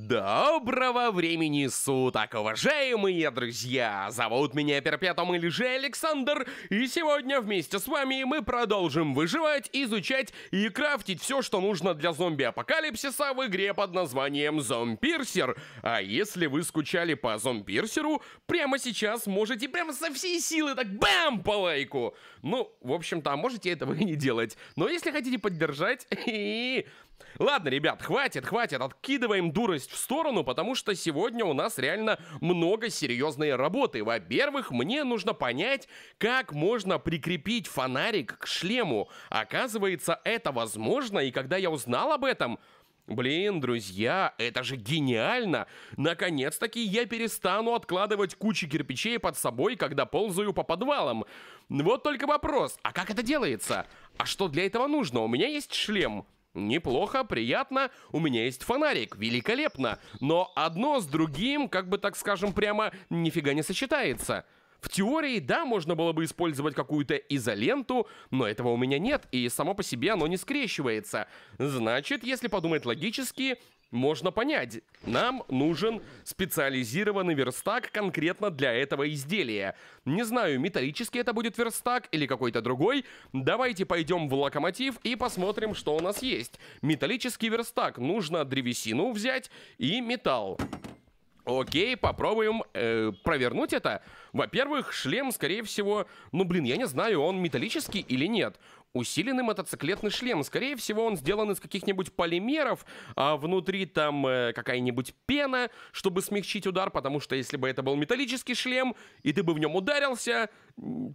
Доброго времени суток, уважаемые друзья! Зовут меня Перпетум или же Александр, и сегодня вместе с вами мы продолжим выживать, изучать и крафтить все, что нужно для зомби-апокалипсиса в игре под названием Зомбирсер. А если вы скучали по Зомбирсеру, прямо сейчас можете прямо со всей силы так бам по лайку! Ну, в общем-то, а можете этого и не делать. Но если хотите поддержать, Ладно, ребят, хватит, хватит, откидываем дурость в сторону, потому что сегодня у нас реально много серьезной работы. Во-первых, мне нужно понять, как можно прикрепить фонарик к шлему. Оказывается, это возможно, и когда я узнал об этом... Блин, друзья, это же гениально! Наконец-таки я перестану откладывать кучи кирпичей под собой, когда ползаю по подвалам. Вот только вопрос, а как это делается? А что для этого нужно? У меня есть шлем. Неплохо, приятно, у меня есть фонарик, великолепно, но одно с другим, как бы так скажем, прямо нифига не сочетается. В теории, да, можно было бы использовать какую-то изоленту, но этого у меня нет, и само по себе оно не скрещивается. Значит, если подумать логически, можно понять. Нам нужен специализированный верстак конкретно для этого изделия. Не знаю, металлический это будет верстак или какой-то другой. Давайте пойдем в локомотив и посмотрим, что у нас есть. Металлический верстак. Нужно древесину взять и металл. Окей, попробуем э, провернуть это. Во-первых, шлем, скорее всего... Ну, блин, я не знаю, он металлический или нет. Усиленный мотоциклетный шлем. Скорее всего, он сделан из каких-нибудь полимеров, а внутри там э, какая-нибудь пена, чтобы смягчить удар, потому что если бы это был металлический шлем, и ты бы в нем ударился,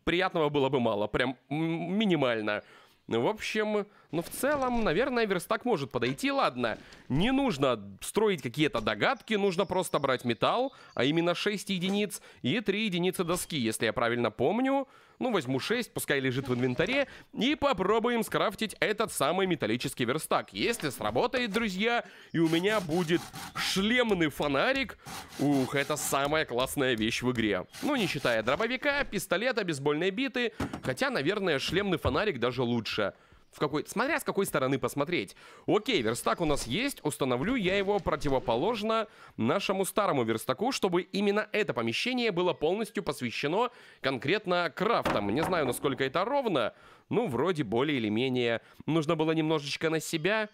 приятного было бы мало, прям минимально. Ну В общем, ну в целом, наверное, верстак может подойти, ладно. Не нужно строить какие-то догадки, нужно просто брать металл, а именно 6 единиц и 3 единицы доски, если я правильно помню. Ну, возьму 6, пускай лежит в инвентаре, и попробуем скрафтить этот самый металлический верстак. Если сработает, друзья, и у меня будет шлемный фонарик, ух, это самая классная вещь в игре. Ну, не считая дробовика, пистолета, бейсбольной биты, хотя, наверное, шлемный фонарик даже лучше в какой... Смотря с какой стороны посмотреть. Окей, верстак у нас есть. Установлю я его противоположно нашему старому верстаку, чтобы именно это помещение было полностью посвящено конкретно крафтам. Не знаю, насколько это ровно. Ну, вроде более или менее. Нужно было немножечко на себя...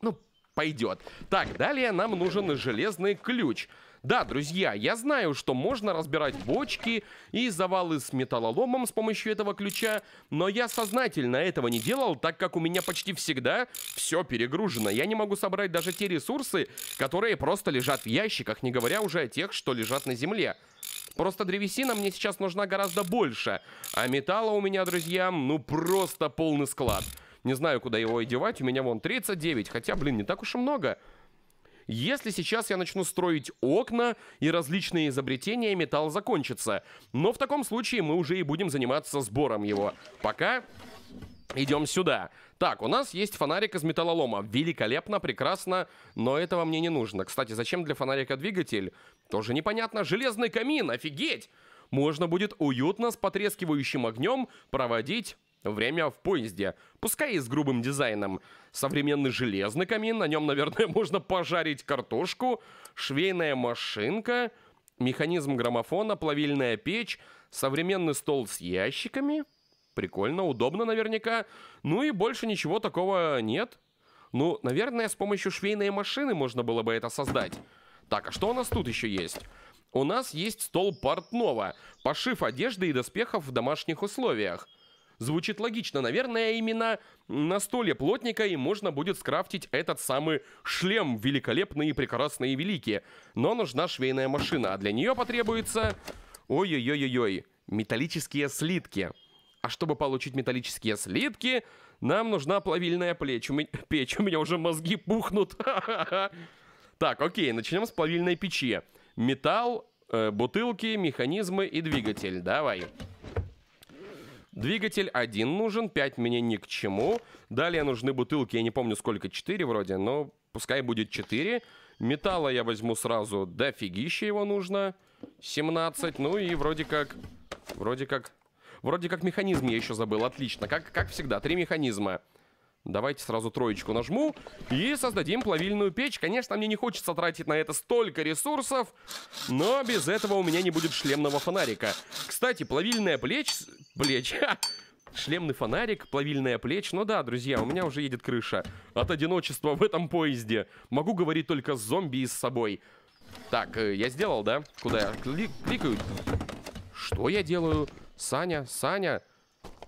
Ну, пойдет. Так, далее нам нужен железный ключ. Ключ да, друзья, я знаю, что можно разбирать бочки и завалы с металлоломом с помощью этого ключа, но я сознательно этого не делал, так как у меня почти всегда все перегружено. Я не могу собрать даже те ресурсы, которые просто лежат в ящиках, не говоря уже о тех, что лежат на земле. Просто древесина мне сейчас нужна гораздо больше, а металла у меня, друзья, ну просто полный склад. Не знаю, куда его и у меня вон 39, хотя, блин, не так уж и много. Если сейчас я начну строить окна и различные изобретения, металл закончится. Но в таком случае мы уже и будем заниматься сбором его. Пока идем сюда. Так, у нас есть фонарик из металлолома. Великолепно, прекрасно, но этого мне не нужно. Кстати, зачем для фонарика двигатель? Тоже непонятно. Железный камин, офигеть! Можно будет уютно с потрескивающим огнем проводить Время в поезде. Пускай и с грубым дизайном. Современный железный камин, на нем, наверное, можно пожарить картошку. Швейная машинка, механизм граммофона, плавильная печь, современный стол с ящиками. Прикольно, удобно наверняка. Ну и больше ничего такого нет. Ну, наверное, с помощью швейной машины можно было бы это создать. Так, а что у нас тут еще есть? У нас есть стол портного. Пошив одежды и доспехов в домашних условиях. Звучит логично. Наверное, именно на столе плотника и можно будет скрафтить этот самый шлем. Великолепные, прекрасный и великий. Но нужна швейная машина, а для нее потребуется... Ой-ой-ой-ой-ой. Металлические слитки. А чтобы получить металлические слитки, нам нужна плавильная плечь. У меня, печь. У меня уже мозги пухнут. Так, окей, начнем с плавильной печи. Металл, э, бутылки, механизмы и двигатель. Давай. Давай. Двигатель один нужен, пять мне ни к чему. Далее нужны бутылки, я не помню сколько, четыре вроде, но пускай будет четыре. Металла я возьму сразу, дофигища его нужно. 17, ну и вроде как... Вроде как... Вроде как механизм я еще забыл, отлично. Как, как всегда, три механизма. Давайте сразу троечку нажму и создадим плавильную печь. Конечно, мне не хочется тратить на это столько ресурсов, но без этого у меня не будет шлемного фонарика. Кстати, плавильная плечь... Плечь... Шлемный фонарик, плавильная плечь. Ну да, друзья, у меня уже едет крыша от одиночества в этом поезде. Могу говорить только с зомби и с собой. Так, э, я сделал, да? Куда я? Кли кликаю. Что я делаю? Саня, Саня...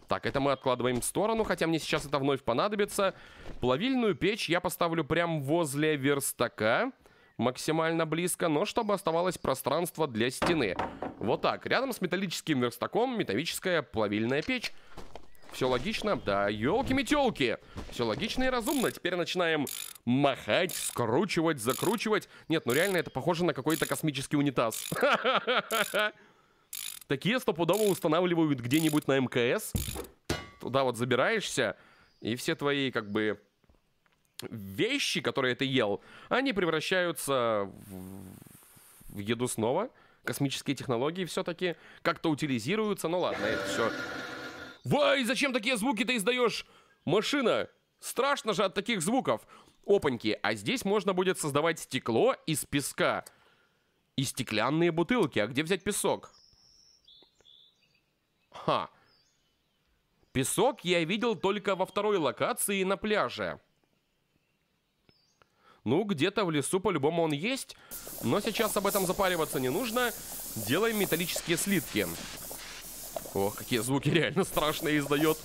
Так, это мы откладываем в сторону, хотя мне сейчас это вновь понадобится. Плавильную печь я поставлю прямо возле верстака. Максимально близко, но чтобы оставалось пространство для стены. Вот так, рядом с металлическим верстаком металлическая плавильная печь. Все логично? Да, елки-метелки. Все логично и разумно. Теперь начинаем махать, скручивать, закручивать. Нет, ну реально это похоже на какой-то космический унитаз. Ха-ха-ха-ха. Такие стопудово устанавливают где-нибудь на МКС. Туда вот забираешься, и все твои, как бы, вещи, которые ты ел, они превращаются в, в еду снова. Космические технологии все-таки как-то утилизируются. Ну ладно, это все. Вай, зачем такие звуки ты издаешь? Машина! Страшно же от таких звуков. Опаньки, а здесь можно будет создавать стекло из песка. И стеклянные бутылки. А где взять песок? Ха. Песок я видел только во второй локации на пляже. Ну, где-то в лесу по-любому он есть, но сейчас об этом запариваться не нужно. Делаем металлические слитки. Ох, какие звуки реально страшные издает.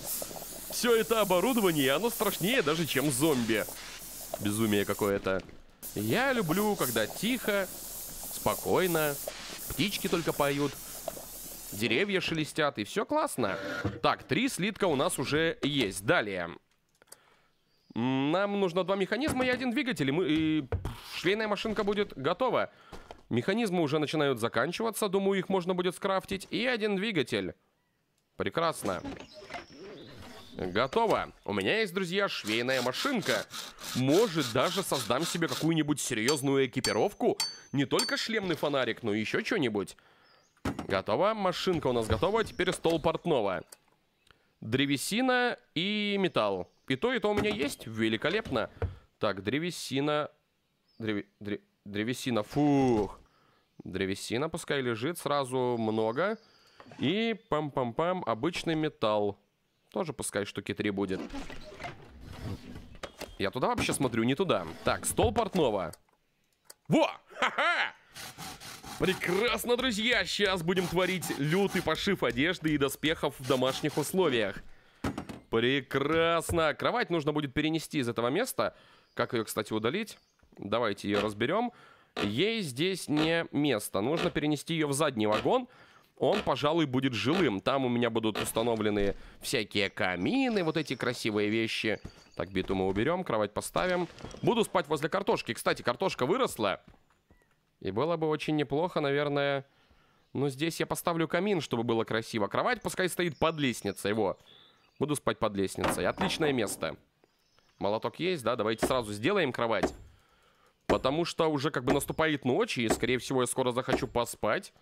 Все это оборудование, оно страшнее даже, чем зомби. Безумие какое-то. Я люблю, когда тихо, спокойно, птички только поют деревья шелестят, и все классно. Так, три слитка у нас уже есть. Далее. Нам нужно два механизма и один двигатель, и, мы, и швейная машинка будет готова. Механизмы уже начинают заканчиваться, думаю, их можно будет скрафтить. И один двигатель. Прекрасно. Готово. У меня есть, друзья, швейная машинка. Может, даже создам себе какую-нибудь серьезную экипировку. Не только шлемный фонарик, но еще что-нибудь. Готово. Машинка у нас готова. Теперь стол портного. Древесина и металл. И то, и то у меня есть. Великолепно. Так, древесина... Древ... Древ... Древесина. Фух. Древесина пускай лежит. Сразу много. И пам-пам-пам. Обычный металл. Тоже пускай штуки три будет. Я туда вообще смотрю, не туда. Так, стол портного. Во! Ха-ха! Прекрасно, друзья! Сейчас будем творить лютый пошив одежды и доспехов в домашних условиях. Прекрасно! Кровать нужно будет перенести из этого места. Как ее, кстати, удалить? Давайте ее разберем. Ей здесь не место. Нужно перенести ее в задний вагон. Он, пожалуй, будет жилым. Там у меня будут установлены всякие камины, вот эти красивые вещи. Так, биту мы уберем, кровать поставим. Буду спать возле картошки. Кстати, картошка выросла. И было бы очень неплохо, наверное... Но ну, здесь я поставлю камин, чтобы было красиво. Кровать пускай стоит под лестницей. Его. Буду спать под лестницей. Отличное место. Молоток есть, да? Давайте сразу сделаем кровать. Потому что уже как бы наступает ночь. И, скорее всего, я скоро захочу поспать.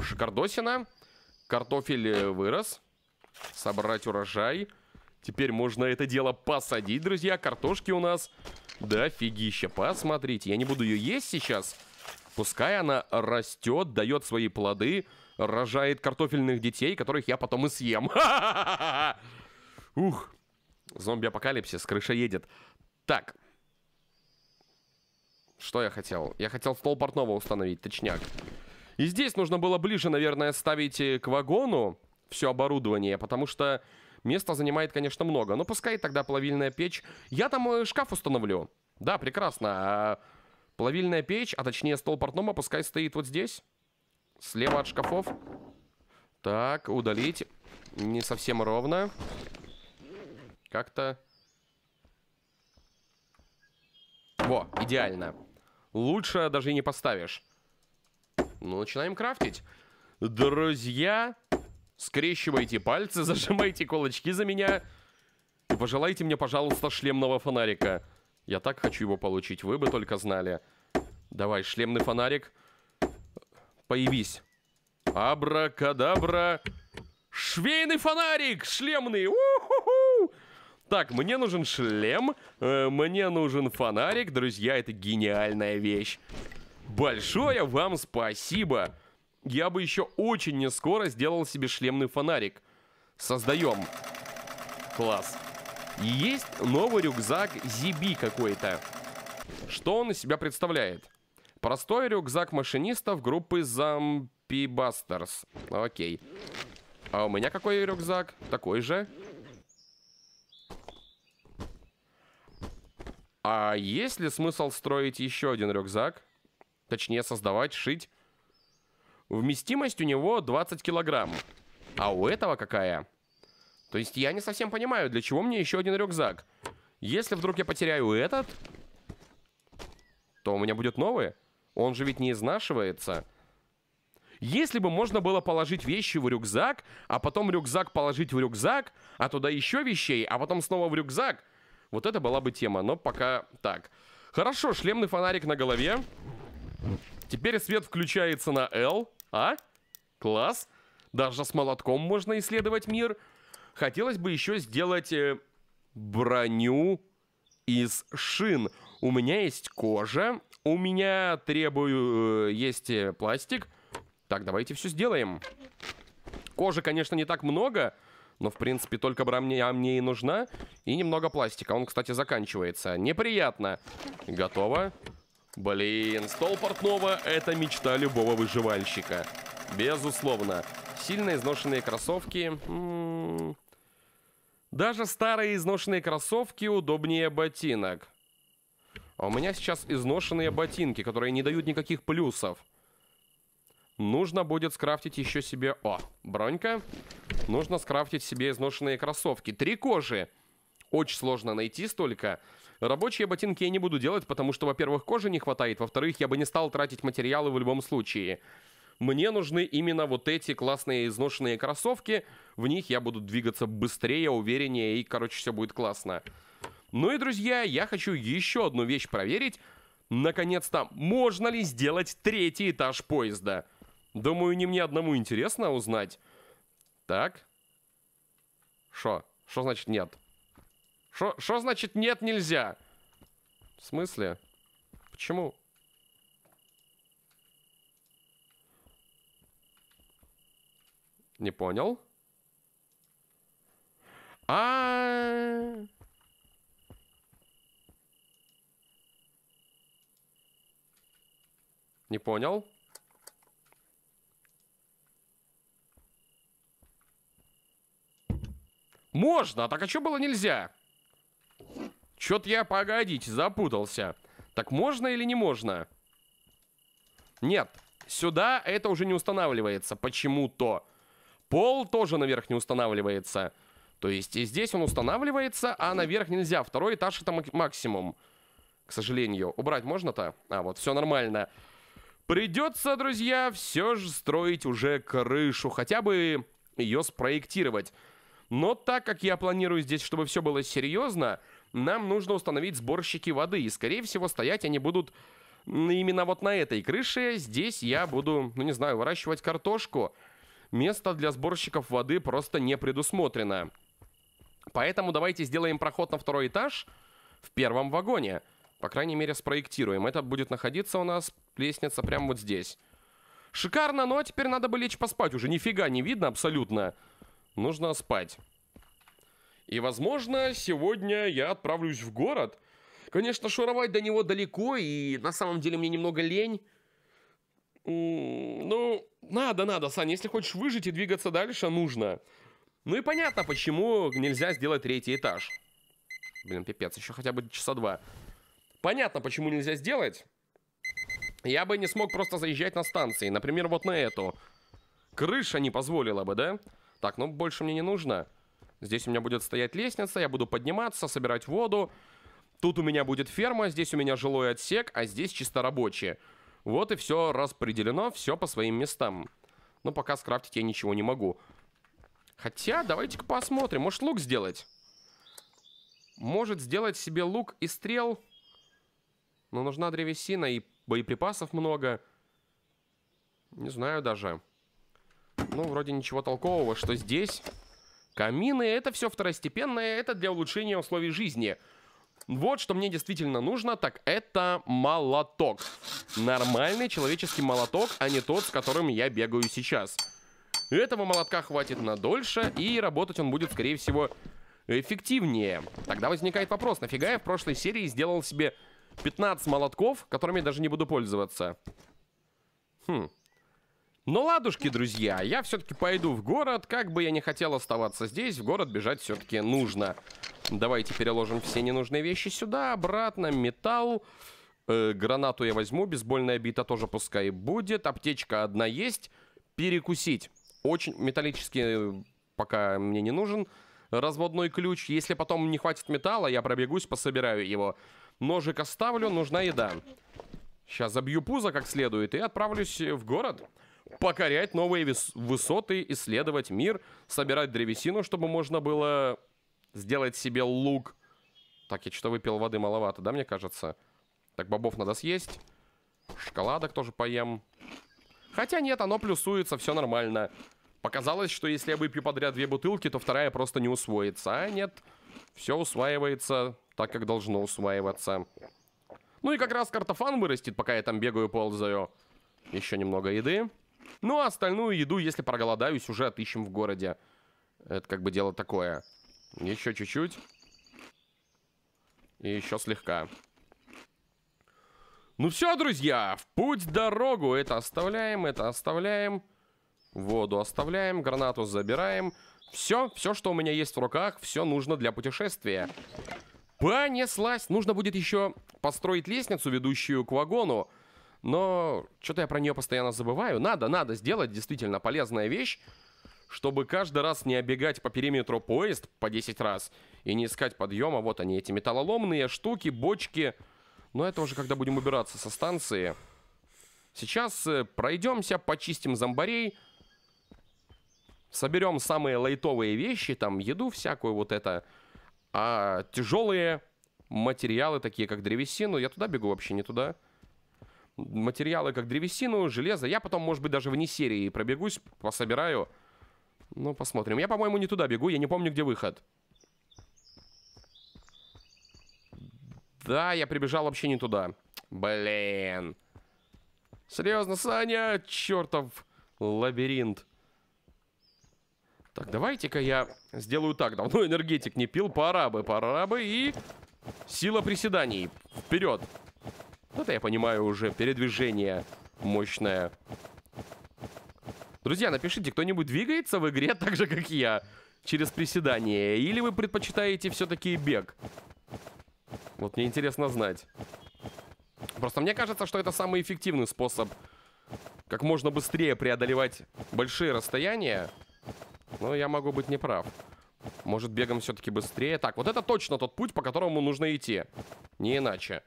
Шикардосина. Картофель э, вырос. Собрать урожай. Теперь можно это дело посадить, друзья. Картошки у нас да, фигища, посмотрите. Я не буду ее есть сейчас. Пускай она растет, дает свои плоды, рожает картофельных детей, которых я потом и съем. Ух, зомби-апокалипсис, крыша едет. Так. Что я хотел? Я хотел стол портного установить, точняк. И здесь нужно было ближе, наверное, ставить э, к вагону все оборудование, потому что Места занимает, конечно, много. Но пускай тогда плавильная печь. Я там э, шкаф установлю. Да, прекрасно. А плавильная печь, а точнее стол портного пускай стоит вот здесь. Слева от шкафов. Так, удалить. Не совсем ровно. Как-то... Во, идеально. Лучше даже и не поставишь. Ну, начинаем крафтить. Друзья, Скрещивайте пальцы, зажимайте кулачки за меня. И пожелайте мне, пожалуйста, шлемного фонарика. Я так хочу его получить, вы бы только знали. Давай, шлемный фонарик. Появись. Абракадабра. Швейный фонарик! Шлемный! у -ху -ху! Так, мне нужен шлем, э, мне нужен фонарик. Друзья, это гениальная вещь. Большое вам спасибо я бы еще очень не скоро сделал себе шлемный фонарик. Создаем. Класс. Есть новый рюкзак ZB какой-то. Что он из себя представляет? Простой рюкзак машинистов группы Zombie Окей. А у меня какой рюкзак? Такой же. А есть ли смысл строить еще один рюкзак? Точнее, создавать, шить? Вместимость у него 20 килограмм. А у этого какая? То есть я не совсем понимаю, для чего мне еще один рюкзак. Если вдруг я потеряю этот, то у меня будет новый. Он же ведь не изнашивается. Если бы можно было положить вещи в рюкзак, а потом рюкзак положить в рюкзак, а туда еще вещей, а потом снова в рюкзак, вот это была бы тема, но пока так. Хорошо, шлемный фонарик на голове. Теперь свет включается на L. А? Класс. Даже с молотком можно исследовать мир. Хотелось бы еще сделать э, броню из шин. У меня есть кожа, у меня требую... Э, есть э, пластик. Так, давайте все сделаем. Кожи, конечно, не так много, но, в принципе, только броня мне а и нужна. И немного пластика. Он, кстати, заканчивается. Неприятно. Готово. Блин, стол портного — это мечта любого выживальщика. Безусловно. Сильно изношенные кроссовки... М м-м. -м Даже старые изношенные кроссовки удобнее ботинок. А у меня сейчас изношенные ботинки, которые не дают никаких плюсов. Нужно будет скрафтить еще себе... О, бронька. Нужно скрафтить себе изношенные кроссовки. Три кожи. Очень сложно найти столько... Рабочие ботинки я не буду делать, потому что, во-первых, кожи не хватает, во-вторых, я бы не стал тратить материалы в любом случае. Мне нужны именно вот эти классные изношенные кроссовки. В них я буду двигаться быстрее, увереннее и, короче, все будет классно. Ну и, друзья, я хочу еще одну вещь проверить. Наконец-то, можно ли сделать третий этаж поезда? Думаю, не мне одному интересно узнать. Так. что? Что значит нет? Что значит нет, нельзя? В смысле? Почему? Не понял. А, -а. Не понял. Можно, а так а что было нельзя? Чё-то я, погодите, запутался. Так можно или не можно? Нет, сюда это уже не устанавливается почему-то. Пол тоже наверх не устанавливается. То есть и здесь он устанавливается, а наверх нельзя. Второй этаж это максимум. К сожалению. Убрать можно-то? А, вот, все нормально. Придется, друзья, все же строить уже крышу. Хотя бы ее спроектировать. Но так как я планирую здесь, чтобы все было серьезно нам нужно установить сборщики воды. И, скорее всего, стоять они будут именно вот на этой крыше. Здесь я буду, ну не знаю, выращивать картошку. Место для сборщиков воды просто не предусмотрено. Поэтому давайте сделаем проход на второй этаж в первом вагоне. По крайней мере, спроектируем. Это будет находиться у нас лестница прямо вот здесь. Шикарно, но теперь надо бы лечь поспать. Уже нифига не видно абсолютно. Нужно спать. И, возможно, сегодня я отправлюсь в город. Конечно, шуровать до него далеко, и на самом деле мне немного лень. Ну, надо, надо, Саня, если хочешь выжить и двигаться дальше, нужно. Ну и понятно, почему нельзя сделать третий этаж. Блин, пипец, еще хотя бы часа два. Понятно, почему нельзя сделать. Я бы не смог просто заезжать на станции. Например, вот на эту. Крыша не позволила бы, да? Так, ну больше мне не нужно. Здесь у меня будет стоять лестница, я буду подниматься, собирать воду. Тут у меня будет ферма, здесь у меня жилой отсек, а здесь чисто рабочие. Вот и все распределено, все по своим местам. Но пока скрафтить я ничего не могу. Хотя, давайте-ка посмотрим, может лук сделать? Может сделать себе лук и стрел. Но нужна древесина и боеприпасов много. Не знаю даже. Ну, вроде ничего толкового, что здесь... Камины — это все второстепенное, это для улучшения условий жизни. Вот что мне действительно нужно, так это молоток. Нормальный человеческий молоток, а не тот, с которым я бегаю сейчас. Этого молотка хватит на дольше, и работать он будет, скорее всего, эффективнее. Тогда возникает вопрос, нафига я в прошлой серии сделал себе 15 молотков, которыми я даже не буду пользоваться? Хм... Но ну, ладушки, друзья, я все-таки пойду в город. Как бы я не хотел оставаться здесь, в город бежать все-таки нужно. Давайте переложим все ненужные вещи сюда, обратно, металл. Э, гранату я возьму, бейсбольная бита тоже пускай будет. Аптечка одна есть. Перекусить. Очень металлический э, пока мне не нужен разводной ключ. Если потом не хватит металла, я пробегусь, пособираю его. Ножик оставлю, нужна еда. Сейчас забью пузо как следует и отправлюсь в город покорять новые высоты, исследовать мир, собирать древесину, чтобы можно было сделать себе лук. Так, я что-то выпил воды маловато, да, мне кажется? Так, бобов надо съесть. Шоколадок тоже поем. Хотя нет, оно плюсуется, все нормально. Показалось, что если я выпью подряд две бутылки, то вторая просто не усвоится. А нет, все усваивается так, как должно усваиваться. Ну и как раз картофан вырастет, пока я там бегаю, ползаю. Еще немного еды. Ну, а остальную еду, если проголодаюсь, уже отыщем в городе. Это как бы дело такое. Еще чуть-чуть. И еще слегка. Ну все, друзья, в путь-дорогу. Это оставляем, это оставляем. Воду оставляем, гранату забираем. Все, все, что у меня есть в руках, все нужно для путешествия. Понеслась. Нужно будет еще построить лестницу, ведущую к вагону но что-то я про нее постоянно забываю. Надо, надо сделать действительно полезная вещь, чтобы каждый раз не обегать по периметру поезд по 10 раз и не искать подъема. Вот они, эти металлоломные штуки, бочки. Но это уже когда будем убираться со станции. Сейчас э, пройдемся, почистим зомбарей. Соберем самые лайтовые вещи, там еду всякую вот это. А тяжелые материалы, такие как древесину, я туда бегу вообще, не Туда материалы, как древесину, железо. Я потом, может быть, даже вне серии пробегусь, пособираю. Ну, посмотрим. Я, по-моему, не туда бегу, я не помню, где выход. Да, я прибежал вообще не туда. Блин. Серьезно, Саня, чертов лабиринт. Так, давайте-ка я сделаю так. Давно энергетик не пил, пора бы, пора бы. И сила приседаний. Вперед. Это я понимаю уже передвижение мощное. Друзья, напишите, кто-нибудь двигается в игре так же, как я? Через приседание? Или вы предпочитаете все-таки бег? Вот мне интересно знать. Просто мне кажется, что это самый эффективный способ как можно быстрее преодолевать большие расстояния. Но я могу быть неправ. Может, бегом все-таки быстрее. Так, вот это точно тот путь, по которому нужно идти. Не иначе.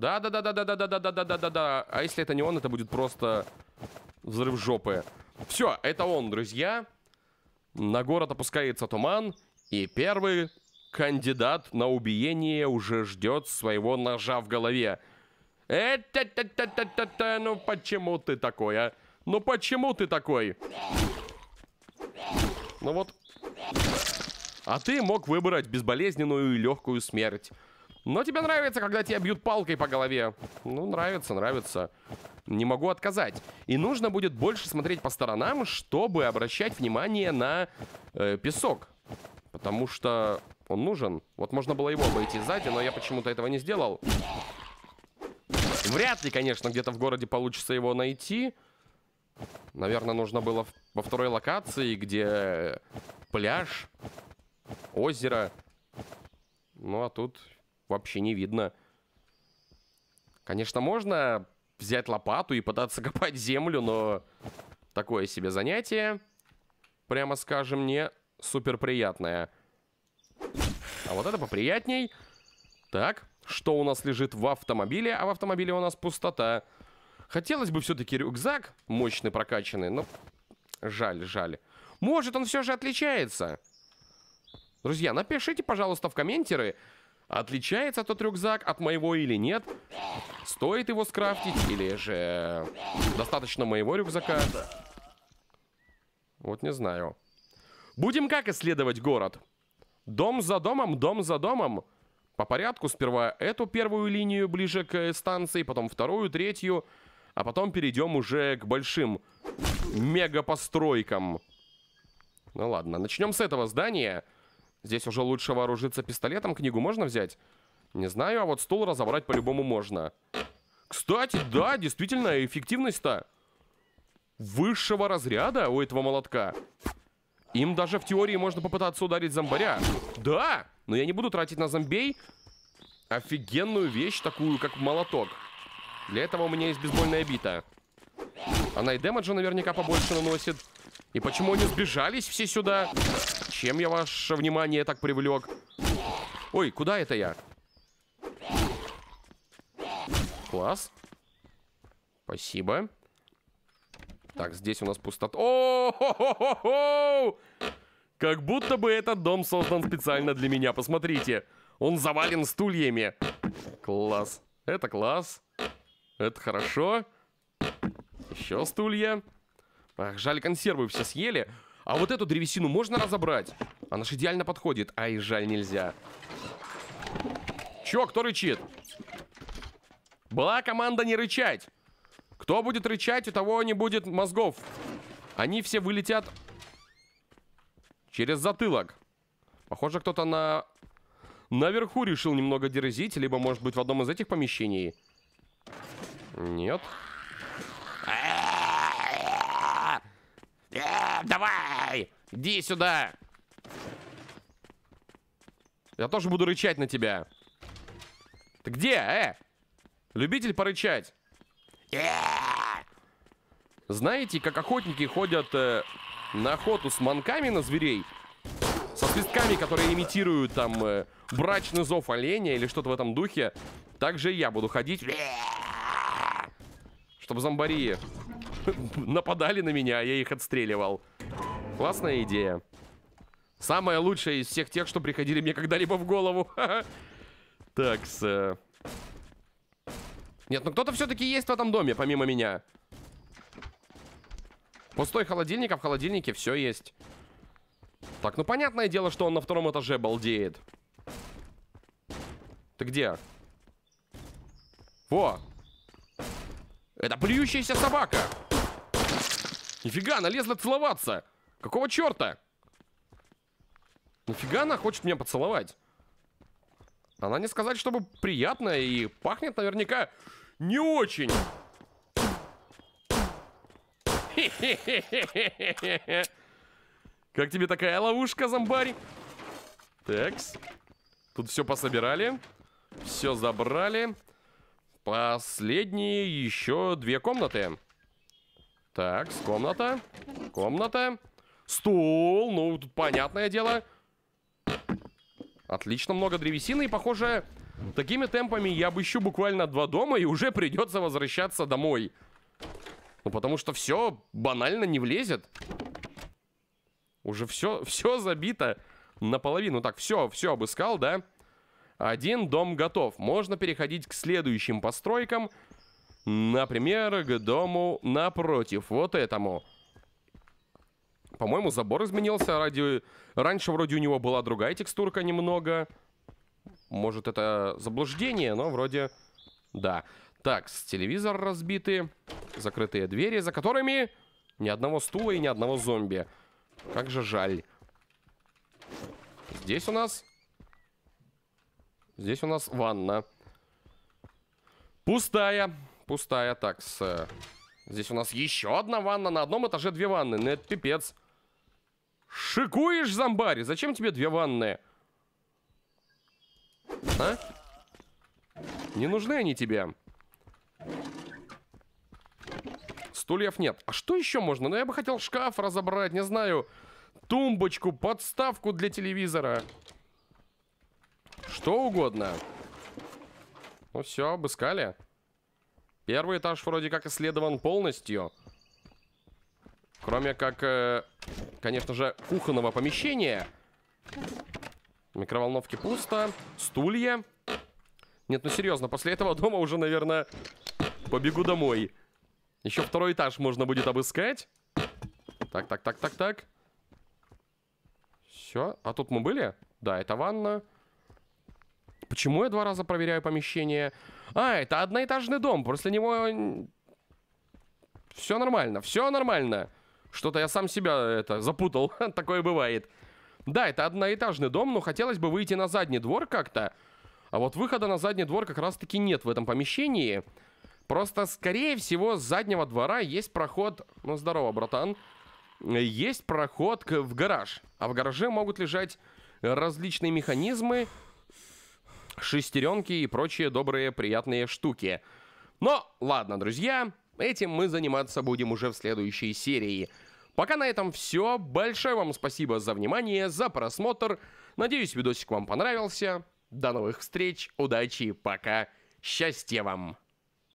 Да, да, да, да, да, да, да, да, да, да, да, да, да. А если это не он, это будет просто взрыв жопы. Все, это он, друзья. На город опускается туман, и первый кандидат на убиение уже ждет своего ножа в голове. Это, ну почему ты такой, а? Ну почему ты такой? Ну вот. А ты мог выбрать безболезненную и легкую смерть. Но тебе нравится, когда тебя бьют палкой по голове. Ну, нравится, нравится. Не могу отказать. И нужно будет больше смотреть по сторонам, чтобы обращать внимание на э, песок. Потому что он нужен. Вот можно было его обойти сзади, но я почему-то этого не сделал. Вряд ли, конечно, где-то в городе получится его найти. Наверное, нужно было во второй локации, где пляж, озеро. Ну, а тут вообще не видно. Конечно, можно взять лопату и пытаться копать землю, но такое себе занятие, прямо скажем, не супер приятное. А вот это поприятней. Так, что у нас лежит в автомобиле? А в автомобиле у нас пустота. Хотелось бы все-таки рюкзак мощный, прокачанный, но жаль, жаль. Может, он все же отличается. Друзья, напишите, пожалуйста, в комментарии. Отличается тот рюкзак от моего или нет? Стоит его скрафтить или же достаточно моего рюкзака? Вот не знаю. Будем как исследовать город? Дом за домом, дом за домом. По порядку сперва эту первую линию ближе к станции, потом вторую, третью, а потом перейдем уже к большим мегапостройкам. Ну ладно, начнем с этого здания. Здесь уже лучше вооружиться пистолетом. Книгу можно взять? Не знаю, а вот стул разобрать по-любому можно. Кстати, да, действительно, эффективность-то высшего разряда у этого молотка. Им даже в теории можно попытаться ударить зомбаря. Да, но я не буду тратить на зомбей офигенную вещь, такую как молоток. Для этого у меня есть бейсбольная бита. Она и демеджа наверняка побольше наносит. И почему они сбежались все сюда? Чем я ваше внимание так привлек? Ой, куда это я? Класс. Спасибо. Так, здесь у нас пустота. о хо хо хо Как будто бы этот дом создан специально для меня. Посмотрите. Он завален стульями. Класс. Это класс. Это хорошо. Еще стулья. Ах, жаль, консервы все съели. А вот эту древесину можно разобрать? Она же идеально подходит. Ай, жаль, нельзя. Чё, кто рычит? Была команда не рычать. Кто будет рычать, у того не будет мозгов. Они все вылетят через затылок. Похоже, кто-то на... Наверху решил немного дерзить, либо, может быть, в одном из этих помещений. Нет. Нет. давай! Иди сюда! Я тоже буду рычать на тебя. Ты где, э? Любитель порычать. Э! Знаете, как охотники ходят э, на охоту с манками на зверей? Со свистками, которые имитируют там э, брачный зов оленя или что-то в этом духе. Также я буду ходить. Э, чтобы зомбари нападали на меня, а я их отстреливал. Классная идея. Самая лучшая из всех тех, что приходили мне когда-либо в голову. Так, с... Нет, ну кто-то все-таки есть в этом доме, помимо меня. Пустой холодильник, а в холодильнике все есть. Так, ну понятное дело, что он на втором этаже балдеет. Ты где? Во! Это плюющаяся собака! Нифига, налезла целоваться! Какого черта? Нафига она хочет меня поцеловать? Она не сказать, чтобы приятно и пахнет наверняка не очень. Как тебе такая ловушка, зомбарь? Текс. Тут все пособирали. Все забрали. Последние еще две комнаты. Так, комната. Комната. Стул, ну, понятное дело. Отлично, много древесины. И, похоже, такими темпами я обыщу буквально два дома и уже придется возвращаться домой. Ну, потому что все банально не влезет. Уже все, все забито наполовину. Так, все, все обыскал, да? Один дом готов. Можно переходить к следующим постройкам. Например, к дому напротив. Вот этому. Вот этому. По-моему, забор изменился. Ради... Раньше вроде у него была другая текстурка немного. Может, это заблуждение, но вроде... Да. Так, с телевизор разбиты. Закрытые двери, за которыми ни одного стула и ни одного зомби. Как же жаль. Здесь у нас... Здесь у нас ванна. Пустая. Пустая. Так, с... Здесь у нас еще одна ванна. На одном этаже две ванны. Нет, ну, пипец. Шикуешь, зомбари? Зачем тебе две ванны? А? Не нужны они тебе. Стульев нет. А что еще можно? Ну, я бы хотел шкаф разобрать, не знаю. Тумбочку, подставку для телевизора. Что угодно. Ну все, обыскали. Первый этаж вроде как исследован полностью. Кроме как, э, конечно же, кухонного помещения. Микроволновки пусто. Стулья. Нет, ну серьезно, после этого дома уже, наверное, побегу домой. Еще второй этаж можно будет обыскать. Так, так, так, так, так. Все. А тут мы были? Да, это ванна. Почему я два раза проверяю помещение? А, это одноэтажный дом. После него... Все нормально, все нормально. Что-то я сам себя это запутал. Такое бывает. Да, это одноэтажный дом, но хотелось бы выйти на задний двор как-то. А вот выхода на задний двор как раз-таки нет в этом помещении. Просто, скорее всего, с заднего двора есть проход... Ну, здорово, братан. Есть проход к... в гараж. А в гараже могут лежать различные механизмы, шестеренки и прочие добрые приятные штуки. Но, ладно, друзья, Этим мы заниматься будем уже в следующей серии. Пока на этом все. Большое вам спасибо за внимание, за просмотр. Надеюсь, видосик вам понравился. До новых встреч, удачи, пока, счастья вам!